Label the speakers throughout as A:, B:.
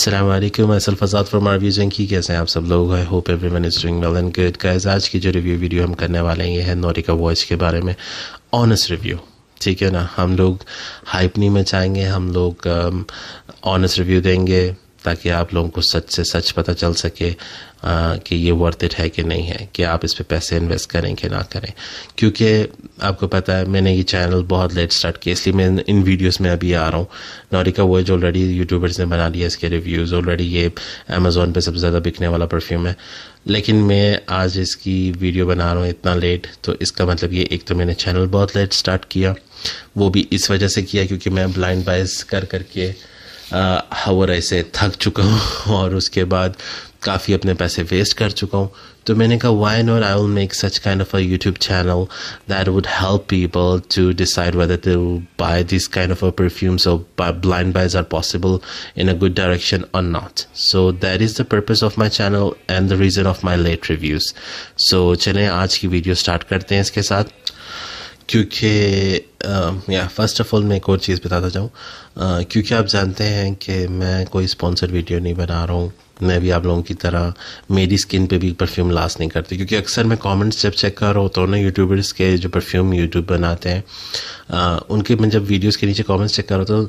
A: Assalamualaikum, myself Azad from our Review Junkie. कैसे हैं आप सब लोग I hope everyone is doing well and good guys आज की जो रिव्यू वीडियो हम करने वाले हैं ये है नोरिका वॉच के बारे में ऑनेस्ट रिव्यू ठीक है ना हम लोग हाइप नहीं मचाएंगे हम लोग ऑनेस्ट um, रिव्यू देंगे ताकि आप लोगों को सच से सच पता चल सके आ, कि ये वर्थ इट है कि नहीं है कि आप इस पर पैसे इन्वेस्ट करें कि ना करें क्योंकि आपको पता है मैंने ये चैनल बहुत लेट स्टार्ट किया इसलिए मैं इन वीडियोस में अभी आ रहा हूँ नॉरिका वर्ज ऑलरेडी यूट्यूबर्स ने बना लिया इसके रिव्यूज़ ऑलरेडी ये अमेज़ोन पर सबसे ज़्यादा बिकने वाला परफ्यूम है लेकिन मैं आज इसकी वीडियो बना रहा हूँ इतना लेट तो इसका मतलब ये एक तो मैंने चैनल बहुत लेट स्टार्ट किया वो भी इस वजह से किया क्योंकि मैं ब्लाइंड बाइज कर करके हवर से थक चुका हूँ और उसके बाद काफ़ी अपने पैसे वेस्ट कर चुका हूँ तो मैंने कहा why not I will make such kind of a YouTube channel that would help people to decide whether to buy this kind of a perfumes of blind buys are possible in a good direction or not so that is the purpose of my channel and the reason of my late reviews so चलें आज की video start करते हैं इसके साथ क्योंकि या first of all मैं एक और चीज़ बताता चाहूँ क्योंकि आप जानते हैं कि मैं कोई स्पॉन्सर्ड वीडियो नहीं बना रहा हूँ मैं भी आप लोगों की तरह मेरी स्किन पे भी परफ्यूम लास्ट नहीं करती क्योंकि अक्सर मैं कमेंट्स जब चेक कर रहा होता हूँ ना यूट्यूबर्स के जो परफ्यूम यूट्यूब बनाते हैं आ, उनके मैं जब वीडियोस के नीचे कमेंट्स चेक कर रहा होता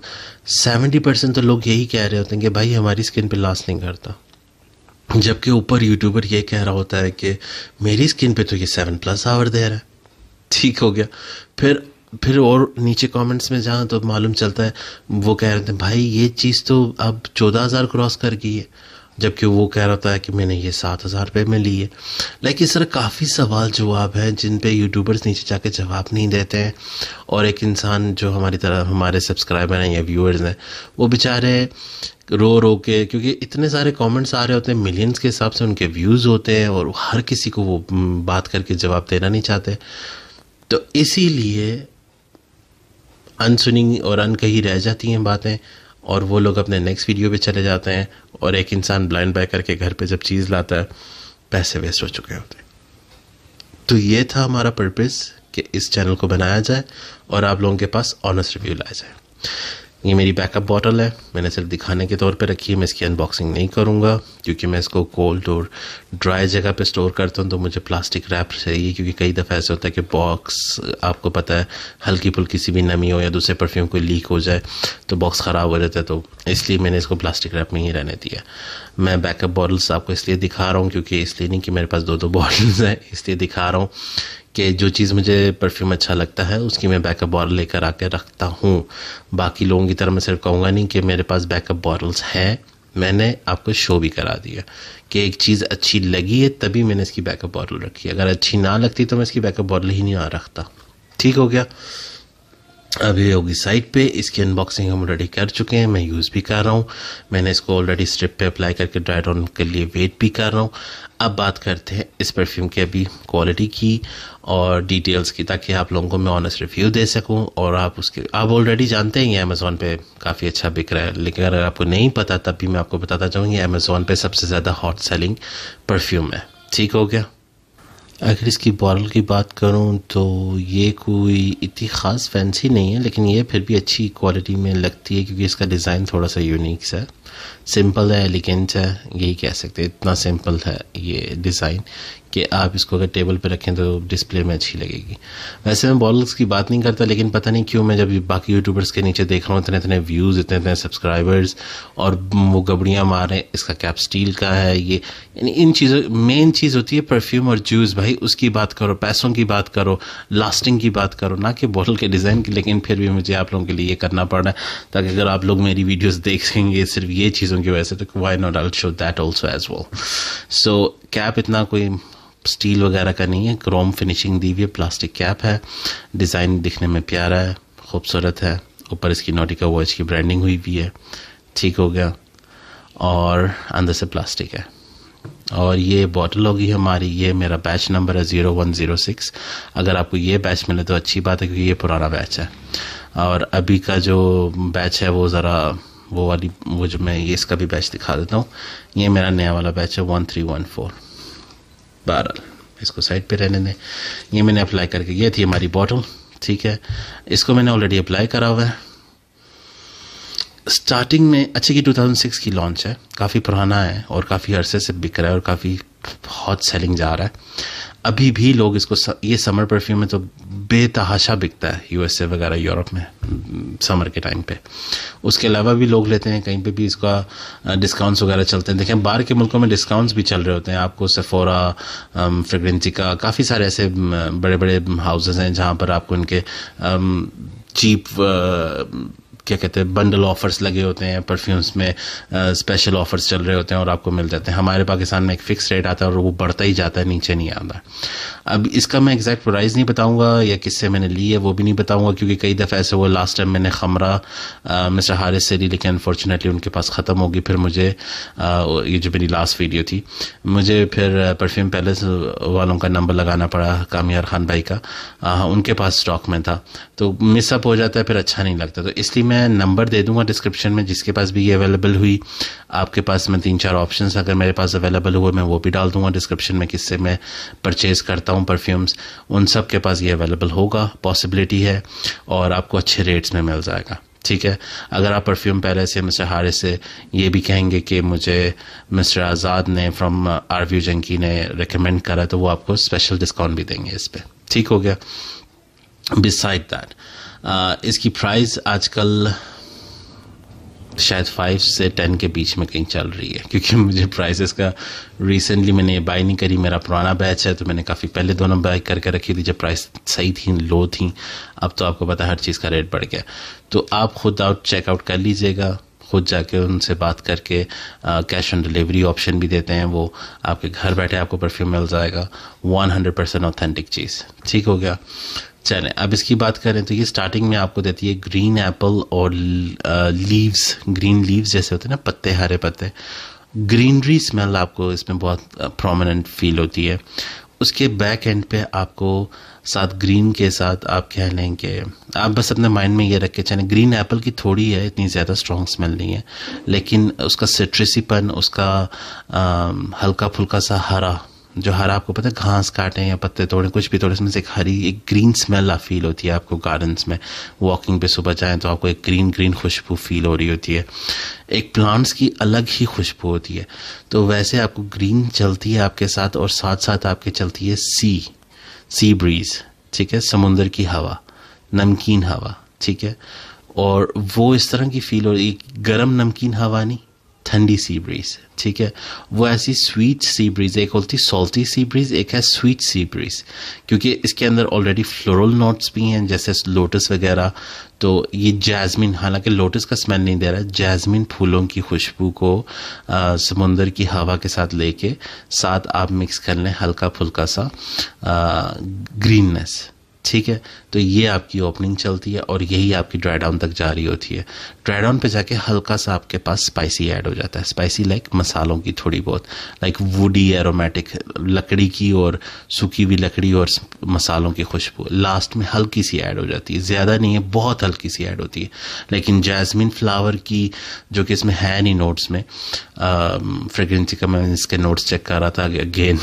A: सेवेंटी परसेंट तो लोग यही कह रहे होते हैं कि भाई हमारी स्किन पर लास्ट नहीं करता जबकि ऊपर यूट्यूबर ये कह रहा होता है कि मेरी स्किन पर तो ये सेवन प्लस आवर दे रहा है ठीक हो गया फिर फिर और नीचे कमेंट्स में जहाँ तो मालूम चलता है वो कह रहे थे भाई ये चीज़ तो अब चौदह हज़ार क्रॉस कर गई है जबकि वो कह रहा था कि मैंने ये सात हज़ार रुपये में ली है लेकिन सर काफ़ी सवाल जवाब हैं जिन पे यूट्यूबर्स नीचे जाके जवाब नहीं देते हैं और एक इंसान जो हमारी तरह हमारे सब्सक्राइबर हैं या व्यूअर्स हैं वो बेचारे रो रो के क्योंकि इतने सारे कमेंट्स आ रहे होते हैं मिलियंस के हिसाब से उनके व्यूज़ होते हैं और हर किसी को वो हम्म, बात करके जवाब देना नहीं चाहते तो इसीलिए अनसुनी और अनकही रह जाती हैं बातें और वो लोग अपने नेक्स्ट वीडियो पे चले जाते हैं और एक इंसान ब्लाइंड बाय करके घर पे जब चीज़ लाता है पैसे वेस्ट हो चुके होते हैं तो ये था हमारा पर्पज़ कि इस चैनल को बनाया जाए और आप लोगों के पास ऑनेस्ट रिव्यू लाया जाए ये मेरी बैकअप बॉटल है मैंने सिर्फ दिखाने के तौर पे रखी है मैं इसकी अनबॉक्सिंग नहीं करूँगा क्योंकि मैं इसको कोल्ड और ड्राई जगह पे स्टोर करता हूँ तो मुझे प्लास्टिक रैप चाहिए क्योंकि कई दफ़ा ऐसा होता है कि बॉक्स आपको पता है हल्की फुल्की सी भी नमी हो या दूसरे परफ्यूम कोई लीक हो जाए तो बॉक्स ख़राब हो जाता है तो इसलिए मैंने इसको प्लास्टिक रैप में ही रहने दिया मैं बैकअप बॉटल्स आपको इसलिए दिखा रहा हूँ क्योंकि इसलिए नहीं कि मेरे पास दो दो बॉटल्स हैं इसलिए दिखा रहा हूँ कि जो चीज़ मुझे परफ्यूम अच्छा लगता है उसकी मैं बैकअप बॉटल लेकर आके रखता हूँ बाकी लोगों की तरह मैं सिर्फ कहूँगा नहीं कि मेरे पास बैकअप बॉटल्स हैं मैंने आपको शो भी करा दिया कि एक चीज़ अच्छी लगी है तभी मैंने इसकी बैकअप बॉटल रखी अगर अच्छी ना लगती तो मैं इसकी बैकअप बॉटल ही नहीं आ रखता ठीक हो गया अभियोगी साइट पे इसकी अनबॉक्सिंग हम ऑलरेडी कर चुके हैं मैं यूज़ भी कर रहा हूँ मैंने इसको ऑलरेडी स्ट्रिप पे अप्लाई करके ड्राई डाउन के लिए वेट भी कर रहा हूँ अब बात करते हैं इस परफ्यूम के अभी क्वालिटी की और डिटेल्स की ताकि आप लोगों को मैं ऑनेस्ट रिव्यू दे सकूँ और आप उसके आप ऑलरेडी जानते हैं ये अमेज़ोन पे काफ़ी अच्छा बिक रहा है लेकिन अगर आपको नहीं पता तब भी मैं आपको बताता चाहूँगी अमेज़ोन पे सबसे ज़्यादा हॉट सेलिंग परफ्यूम है ठीक हो गया अगर इसकी बॉरल की बात करूं तो ये कोई इतनी ख़ास फैंसी नहीं है लेकिन ये फिर भी अच्छी क्वालिटी में लगती है क्योंकि इसका डिज़ाइन थोड़ा सा यूनिक सा है सिंपल है एलिगेंट है यही कह सकते हैं इतना सिंपल है ये डिज़ाइन कि आप इसको अगर टेबल पर रखें तो डिस्प्ले में अच्छी लगेगी वैसे मैं बॉल्स की बात नहीं करता लेकिन पता नहीं क्यों मैं जब बाकी यूट्यूबर्स के नीचे देख रहा हूँ इतने इतने व्यूज़ इतने इतने सब्सक्राइबर्स और वो गबड़ियाँ मार रहे हैं इसका कैप स्टील का है ये यानी इन चीज़ों मेन चीज़ होती है परफ्यूम और जूस भाई उसकी बात करो पैसों की बात करो लास्टिंग की बात करो ना कि बॉटल के डिज़ाइन की लेकिन फिर भी मुझे आप लोगों के लिए करना पड़ रहा है ताकि अगर आप लोग मेरी वीडियोज़ देखेंगे सिर्फ ये ये चीज़ों की वजह से तो why not I show that also as well so cap इतना कोई स्टील वगैरह का नहीं है क्रोम फिनिशिंग दी हुई है प्लास्टिक कैप है डिज़ाइन दिखने में प्यारा है खूबसूरत है ऊपर इसकी नोटिका वॉच की ब्रांडिंग हुई भी है ठीक हो गया और अंदर से प्लास्टिक है और ये बॉटल होगी हमारी ये मेरा बैच नंबर है ज़ीरो वन ज़ीरो सिक्स अगर आपको ये बैच मिले तो अच्छी बात है क्योंकि ये पुराना बैच है और अभी का जो बैच है वो ज़रा वो वाली वो जो मैं ये इसका भी बैच दिखा देता हूँ ये मेरा नया वाला बैच है वन थ्री वन फोर बारह इसको साइड पे रहने दें ये मैंने अप्लाई करके ये थी हमारी बॉटल ठीक है इसको मैंने ऑलरेडी अप्लाई करा हुआ है स्टार्टिंग में अच्छे की 2006 की लॉन्च है काफ़ी पुराना है और काफ़ी अरसे से बिक रहा है और काफ़ी बहुत सेलिंग जा रहा है अभी भी लोग इसको स, ये समर परफ्यूम है तो बेतहाशा बिकता है यूएसए वगैरह यूरोप में समर के टाइम पे उसके अलावा भी लोग लेते हैं कहीं पे भी इसका डिस्काउंट्स वगैरह चलते हैं देखें बाहर के मुल्कों में डिस्काउंट्स भी चल रहे होते हैं आपको सेफोरा फ्रेगरेंसी का काफ़ी सारे ऐसे बड़े बड़े हाउसेज हैं जहाँ पर आपको इनके चीप क्या कहते हैं बंडल ऑफर्स लगे होते हैं परफ्यूम्स में स्पेशल ऑफर्स चल रहे होते हैं और आपको मिल जाते हैं हमारे पाकिस्तान में एक फिक्स रेट आता है और वो बढ़ता ही जाता है नीचे नहीं आता अब इसका मैं एग्जैक्ट प्राइस नहीं बताऊँगा या किससे मैंने ली है वो भी नहीं बताऊँगा क्योंकि कई दफ़े ऐसे हुआ लास्ट टाइम मैंने खमरा मिस्टर हारिस से ली लेकिन अनफॉर्चुनेटली उनके पास ख़त्म होगी फिर मुझे ये जो मेरी लास्ट वीडियो थी मुझे फिर परफ्यूम पैलेस वालों का नंबर लगाना पड़ा कामयार खान भाई का उनके पास स्टॉक में था तो मिसअप हो जाता है फिर अच्छा नहीं लगता तो इसलिए मैं नंबर दे दूंगा डिस्क्रिप्शन में जिसके पास भी ये अवेलेबल हुई आपके पास मैं तीन चार ऑप्शन अगर मेरे पास अवेलेबल हुए मैं वो भी डाल दूंगा डिस्क्रिप्शन में किससे मैं परचेज़ करता हूँ परफ्यूम्स उन सब के पास ये अवेलेबल होगा पॉसिबिलिटी है और आपको अच्छे रेट्स में मिल जाएगा ठीक है अगर आप परफ्यूम पहले से मिस्टर हारिस से ये भी कहेंगे कि मुझे मिस्टर आज़ाद ने फ्रॉम आरव्यू जंकी ने रिकमेंड करा तो वो आपको स्पेशल डिस्काउंट भी देंगे इस पर ठीक हो गया बिसाइड दैट इसकी प्राइस आजकल शायद फाइव से टेन के बीच में कहीं चल रही है क्योंकि मुझे प्राइसेस इसका रिसेंटली मैंने बाई नहीं करी मेरा पुराना बैच है तो मैंने काफ़ी पहले दोनों बाई करके रखी थी जब प्राइस सही थी लो थी अब तो आपको पता हर चीज़ का रेट बढ़ गया तो आप खुद आउट चेकआउट कर लीजिएगा खुद जाके उनसे बात करके कैश ऑन डिलीवरी ऑप्शन भी देते हैं वो आपके घर बैठे आपको परफ्यूम मिल जाएगा हंड्रेड परसेंट ऑथेंटिक चीज़ ठीक हो गया चलें अब इसकी बात करें तो ये स्टार्टिंग में आपको देती है ग्रीन एप्पल और लीव्स ग्रीन लीव्स जैसे होते हैं ना पत्ते हरे पत्ते ग्रीनरी स्मेल आपको इसमें बहुत प्रोमिनेंट फील होती है उसके बैक एंड पे आपको साथ ग्रीन के साथ आप कह लें कि आप बस अपने माइंड में ये रख के चलें ग्रीन एप्पल की थोड़ी है इतनी ज़्यादा स्ट्रॉन्ग स्मेल नहीं है लेकिन उसका सिट्रेसीपन उसका आ, हल्का फुल्का सा हरा जो हरा आपको पता है घास काटें या पत्ते तोड़ें कुछ भी तोड़े उसमें से एक हरी एक ग्रीन स्मेल फील होती है आपको गार्डन्स में वॉकिंग पे सुबह जाएँ तो आपको एक ग्रीन ग्रीन खुशबू फील हो रही होती है एक प्लांट्स की अलग ही खुशबू होती है तो वैसे आपको ग्रीन चलती है आपके साथ और साथ साथ आपके चलती है सी सी ब्रीज ठीक है समुंदर की हवा नमकीन हवा ठीक है और वो इस तरह की फील हो रही गर्म नमकीन हवा नहीं ठंडी सी ब्रीज ठीक है वो ऐसी स्वीट सी ब्रीज एक होती है सॉल्टी सी ब्रीज एक है स्वीट सी ब्रीज क्योंकि इसके अंदर ऑलरेडी फ्लोरल नोट्स भी हैं जैसे लोटस वगैरह तो ये जैस्मिन हालांकि लोटस का स्मेल नहीं दे रहा है जैस्मिन फूलों की खुशबू को समुंदर की हवा के साथ लेके साथ आप मिक्स कर लें हल्का फुल्का सा ग्रीननेस ठीक है तो ये आपकी ओपनिंग चलती है और यही आपकी ड्राई डाउन तक जा रही होती है ड्राइड ऑन पे जाके हल्का सा आपके पास स्पाइसी ऐड हो जाता है स्पाइसी लाइक मसालों की थोड़ी बहुत लाइक वुडी एरोमेटिक लकड़ी की और सूखी हुई लकड़ी और मसालों की खुशबू लास्ट में हल्की सी ऐड हो जाती है ज़्यादा नहीं है बहुत हल्की सी ऐड होती है लेकिन जैसमिन फ्लावर की जो कि इसमें है नहीं नोट्स में फ्रेगरेंसी का मैं इसके नोट्स चेक कर रहा था अगेन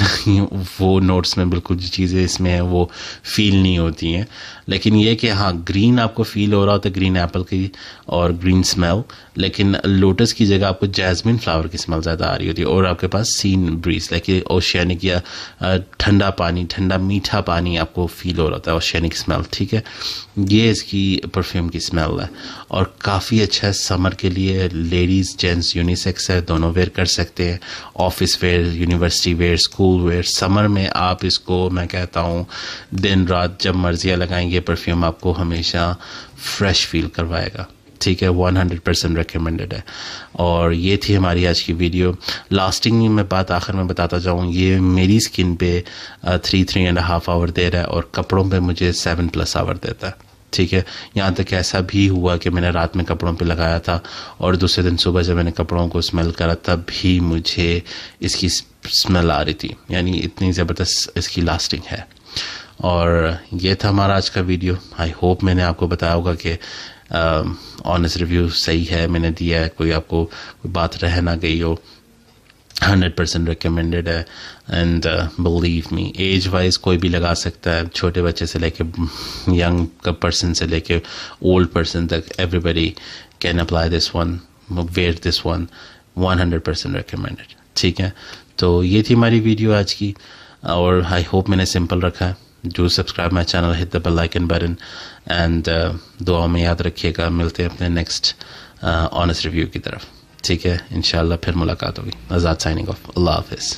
A: वो नोट्स में बिल्कुल जो चीज़ें इसमें हैं वो फील नहीं होती हैं लेकिन ये कि हाँ ग्रीन आपको फील हो रहा होता है ग्रीन एप्पल की और ग्रीन ग्रीन स्मेल लेकिन लोटस की जगह आपको जैस्मिन फ्लावर की स्मेल ज़्यादा आ रही होती है और आपके पास सीन ब्रीज लाइक ओशियनिक या ठंडा पानी ठंडा मीठा पानी आपको फील हो रहा था ओशियनिक स्मेल ठीक है ये इसकी परफ्यूम की स्मेल है और काफ़ी अच्छा है समर के लिए लेडीज़ जेंट्स यूनिसेक्स है दोनों वेयर कर सकते हैं office wear university wear school wear summer में आप इसको मैं कहता हूँ दिन रात जब मर्जियाँ लगाएंगे परफ्यूम आपको हमेशा फ्रेश फील करवाएगा ठीक है 100 परसेंट रिकमेंडेड है और ये थी हमारी आज की वीडियो लास्टिंग में बात आखिर में बताता जाऊँ ये मेरी स्किन पे three three and half hour दे रहा है और कपड़ों पे मुझे सेवन प्लस आवर देता है ठीक है यहाँ तक ऐसा भी हुआ कि मैंने रात में कपड़ों पे लगाया था और दूसरे दिन सुबह जब मैंने कपड़ों को स्मेल करा तब भी मुझे इसकी स्मेल आ रही थी यानी इतनी ज़बरदस्त इसकी लास्टिंग है और ये था हमारा आज का वीडियो आई होप मैंने आपको बताया होगा कि ऑनेस्ट um, रिव्यू सही है मैंने दिया है कोई आपको कोई बात रह ना गई हो हंड्रेड परसेंट रिकमेंडेड है and believe me age wise कोई भी लगा सकता है छोटे बच्चे से लेके यंग पर्सन से लेके ओल्ड पर्सन तक everybody can apply this one wear this one one hundred percent recommended ठीक है तो ये थी हमारी वीडियो आज की और आई होप मैंने सिंपल रखा है do subscribe my channel hit the bell icon button and uh, दुआ में याद रखिएगा मिलते हैं अपने नेक्स्ट ऑनस्ट रिव्यू की तरफ ठीक है इन फिर मुलाकात होगी आज़ाद साइनिंग ऑफ अल्लाह हाफिज़